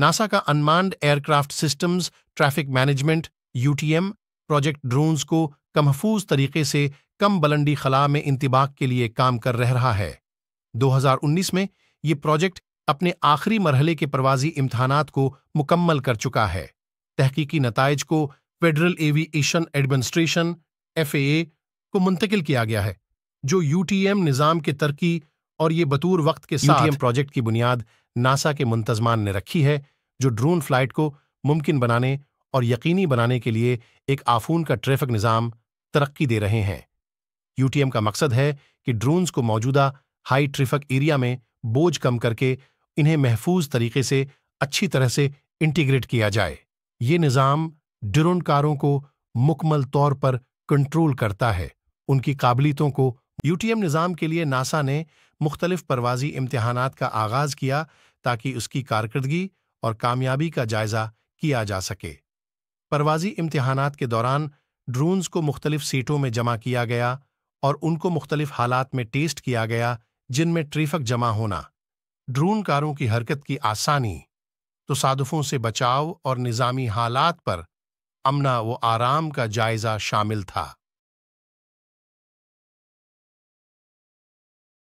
NASA का unmanned aircraft systems traffic management UTM project drones को कमहफूज महफूज तरीके से कम बलंडी खला में इंतबाक के लिए काम कर रह रहा है 2019 में ये प्रोजेक्ट अपने आखिरी मरहले के प्रवासी इम्तहान को मुकम्मल कर चुका है तहकीकी नतज को फेडरल एविएशन एडमिनिस्ट्रेशन एफ को मुंतकिल किया गया है जो यूटीएम निज़ाम के तरक्की और ये बतूर वक्त के साथ प्रोजेक्ट की बुनियाद नासा के मुंतजमान ने रखी है जो ड्रोन फ्लाइट को मुमकिन बनाने और यकीनी बनाने के लिए एक आफून का ट्रैफिक निज़ाम तरक्की दे रहे हैं यूटीएम का मकसद है कि ड्रोन्स को मौजूदा हाई ट्रैफिक एरिया में बोझ कम करके इन्हें महफूज तरीके से अच्छी तरह से इंटीग्रेट किया जाए ये निज़ाम ड्रोन कारों को मुकमल तौर पर कंट्रोल करता है उनकी काबिलियतों को यूटीएम निज़ाम के लिए नासा ने मुख्तलिफ परवाजी इम्तहानात का आगाज़ किया ताकि उसकी कारकर्दगी और कामयाबी का जायज़ा किया जा सके परवाजी इम्तहान के दौरान ड्रोन्स को मुख्तलिफ सीटों में जमा किया गया और उनको मुख्तलिफ हालात में टेस्ट किया गया जिनमें ट्रैफिक जमा होना ड्रोन कारों की हरकत की आसानी तसादफों से बचाव और निज़ामी हालात पर अमना व आराम का जायज़ा शामिल था